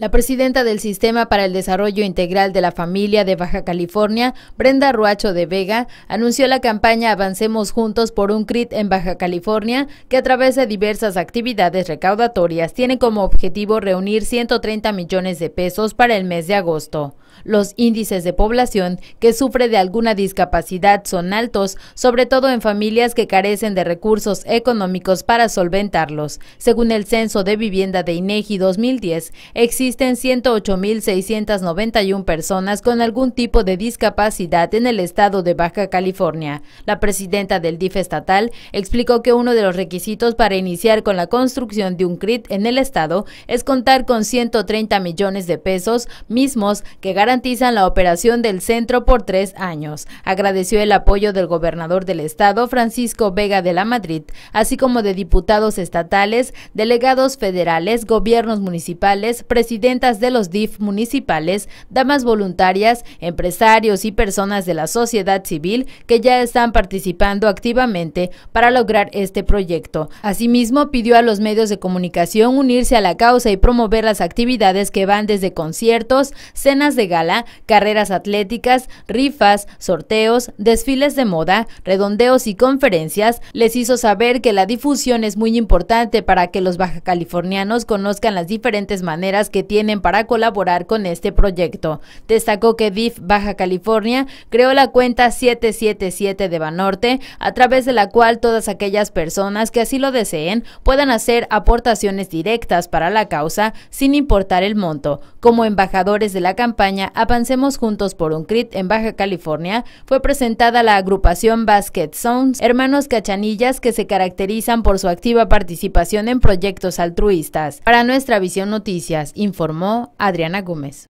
La presidenta del Sistema para el Desarrollo Integral de la Familia de Baja California, Brenda Ruacho de Vega, anunció la campaña Avancemos Juntos por un CRIT en Baja California, que a través de diversas actividades recaudatorias tiene como objetivo reunir 130 millones de pesos para el mes de agosto. Los índices de población que sufre de alguna discapacidad son altos, sobre todo en familias que carecen de recursos económicos para solventarlos. Según el Censo de Vivienda de INEGI 2010, existen 108.691 personas con algún tipo de discapacidad en el estado de Baja California. La presidenta del DIF estatal explicó que uno de los requisitos para iniciar con la construcción de un CRIT en el estado es contar con 130 millones de pesos mismos que garantizan la operación del centro por tres años. Agradeció el apoyo del gobernador del estado, Francisco Vega de la Madrid, así como de diputados estatales, delegados federales, gobiernos municipales, presidentas de los DIF municipales, damas voluntarias, empresarios y personas de la sociedad civil que ya están participando activamente para lograr este proyecto. Asimismo, pidió a los medios de comunicación unirse a la causa y promover las actividades que van desde conciertos, cenas de gala, carreras atléticas, rifas, sorteos, desfiles de moda, redondeos y conferencias, les hizo saber que la difusión es muy importante para que los bajacalifornianos conozcan las diferentes maneras que tienen para colaborar con este proyecto. Destacó que DIF Baja California creó la cuenta 777 de Banorte, a través de la cual todas aquellas personas que así lo deseen puedan hacer aportaciones directas para la causa sin importar el monto, como embajadores de la campaña Avancemos Juntos por un CRIT en Baja California fue presentada la agrupación Basket Sounds, hermanos cachanillas que se caracterizan por su activa participación en proyectos altruistas. Para nuestra visión noticias, informó Adriana Gómez.